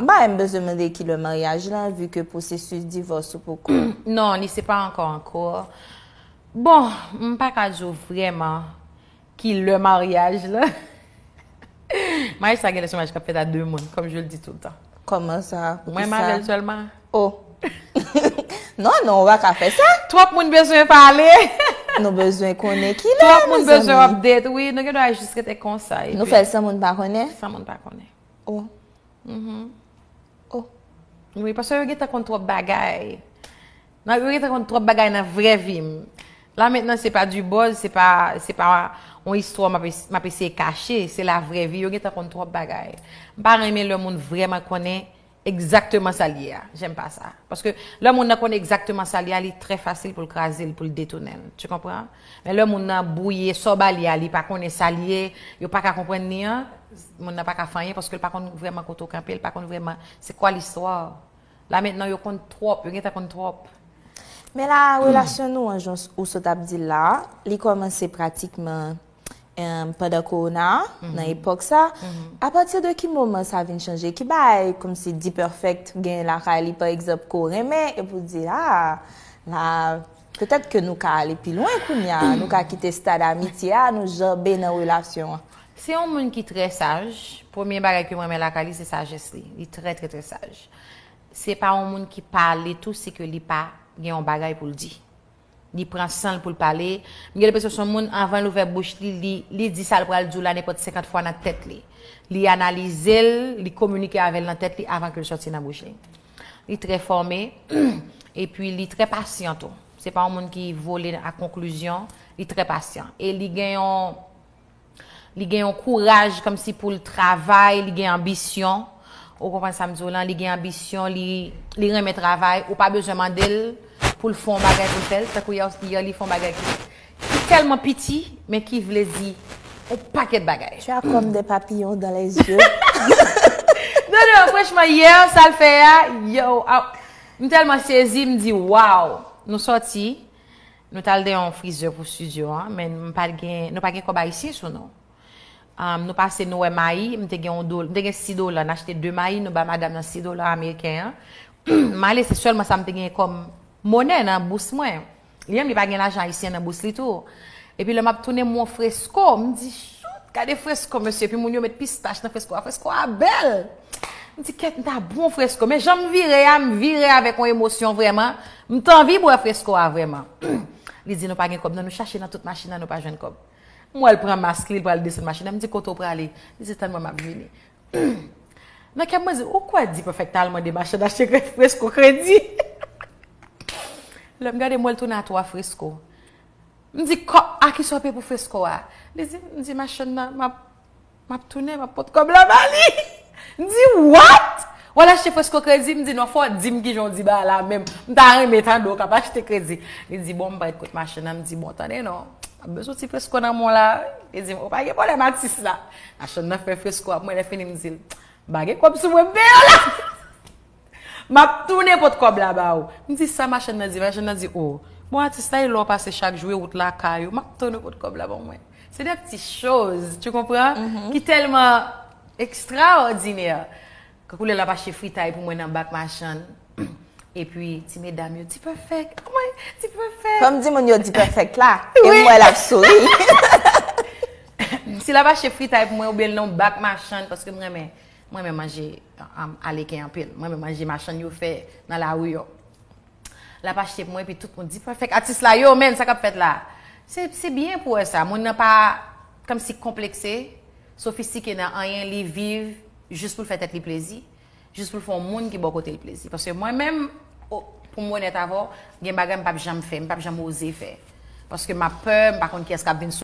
Mba em bezwen mende ki le maryaj la, vu ke pou se sus divos ou pou kou? Non, ni se pa ankon ankon. Bon, mpa kajou vreman ki le maryaj la. Mwa e sa gwen se mwaj kapet a dè moun, kom jè l di tout an. Koman sa? Mwen mwen jè l jèlman. O? Non, non, wak a fe sa? Twop moun bezwen pale. Nou bezwen kone ki la, mou zami. Twop moun bezwen ap det, wè, nou gen waj jiske te konsay. Nou fel sa moun pa kone? Sa moun pa kone. O? Oh. Mwen mhm. mwen. Mwen mwen paswa yon ge ta kontrop bagay. Nan yon ge ta kontrop bagay nan vrevi. La mennen se pa du boz, se pa yon histro ma pe se kache. Se la vrevi, yon ge ta kontrop bagay. Mwen pa reme lè moun vreman konen. exactement ça lié. J'aime pas ça. Parce que l'homme on connaît exactement ça lié, c'est très facile pour le craser, pour le détourner. Tu comprends? Mais l'homme on a bouillé, soba lié, il pas qu'on est lié, il pas qu'à comprendre rien, on n'a pas qu'à faire parce que pas qu'on vraiment il camper, pas qu'on vraiment c'est quoi l'histoire? Là maintenant, il compte trop, il compte trop. Mais la relation nous en ou ce dit là, il commence pratiquement padako ou nan, nan epok sa, apatir de ki mouman sa vin chanje ki bay, kom si di perfect gen lakay li pa ekzop ko reme, epou di la, ah, la, petet ke nou ka ale pi loin koumya, nou ka kite stade amitya, nou jorbe nan relasyon. Se yon moun ki tre saj, pwemye bagay ki moumen lakay li se saj esli, li tre tre tre saj. Se pa yon moun ki pale tout se ke li pa, gen yon bagay pou ldi. Il prend sang pour parler mais les personnes monde avant l'ouvert bouche Il li, il dit ça pour dire là n'importe 50 fois dans tête Il li analyser il avec la tête avant que le sorti dans bouche il est très formé et puis il est très patient Ce c'est pas un monde qui vole à conclusion il est très patient et il gagne il gagne courage comme si pour le travail il gagne ambition au comprendre ça me là il gagne ambition il il remet travail ou pas besoin d'elle pou l foun bagay koutel, sa kou yaw sti yoli foun bagay koutel. Ki telman piti, men ki vlezi, et paket bagay. Tu akom de papillon dan les yon. Non, non, fweshman, yon sal fe ya, yon, nou telman sezi, mdi, waw, nou soti, nou talde yon frizeur pou sujo, men nou pake koba isis ou nou? Nou pase nou e mayi, mte gen 6 dola, nou achete 2 mayi, nou ba madame nan 6 dola Ameriken. Ma le se sol, masam te gen kom, Monè nan bous mwen. Lièm li pa gen la jan isyen nan bous li tou. E pi le map toune mwen fresko. Mwen di, chout, kade fresko mwen se. Pi moun yo met pistache nan fresko a fresko a bel. Mwen di, ket nan bon fresko. Mwen jan m virè a m virè a vek an emosyon vreman. Mwen tan vi mwen a fresko a vreman. Li di nou pa gen kob. Nan nou chache nan tout machina nou pa gen kob. Mwen el pran maskli, el pran desen machina. Mwen di, koto pran li. Li di, ten mwen map vini. Mwen ki ap mwen se, ou kwa di pe fek talman de machina che fresko kredi? Lèm gade mwèl tou nan to a frisko. Mdi ko a ki sope pou frisko wè. Lèm di, mdi, mwa chen nan, mwa ptoune, mwa potkob lèm a li. Mdi, what? Wala chen frisko kredi, mdi, nou fwa dim ki jondi ba la mèm. Mta reme tan do ka pa chete kredi. Lèm di, bon mwèl kote mwa chen nan, mdi, bon tane no. Mwa beso ti frisko nan mwè la. Lèm di, mwèl bagye pou lèm a ksis la. Mwa chen nan fwe frisko wè, mwenè fwenè mzi, bagye kwa psu mwè beyo la. Mwenè Mak toune pot kob laba ou. Mwen di sa machan nan zi, machan nan zi ou. Oh. Mwen ati staye lò pase chak jwè out la ka yo. Mak toune pot kob laba ou mwen. Se de a pti chòz. Ti kompran? Mhm. Ki telman ekstraordinè. Kou lè la pache fritay pou mwen nan bak machan. E pwi ti medam yo di perfect. Mwen di perfect. Kom di mwen yo di perfect la. E mwen la fsori. Si la pache fritay pou mwen ou bel nan bak machan. Koske mwen remè. Mwen mwen manje aleke anpil. Mwen mwen manje machan yo fe nan la ou yo. La pa chete mwen pi tout mwen di, pefek atis la yo men, sakap fet la. Se biyen pou e sa. Mwen nan pa, kam si komplekse, sofistike nan anyen li viv, jist pou fet et li plezi, jist pou fon moun ki bo kote li plezi. Paske mwen mwen, pou mwen net avon, gen bagan m pap jam fe, m pap jam oze fe. Paske m apem, pakon ki eskap vin sou,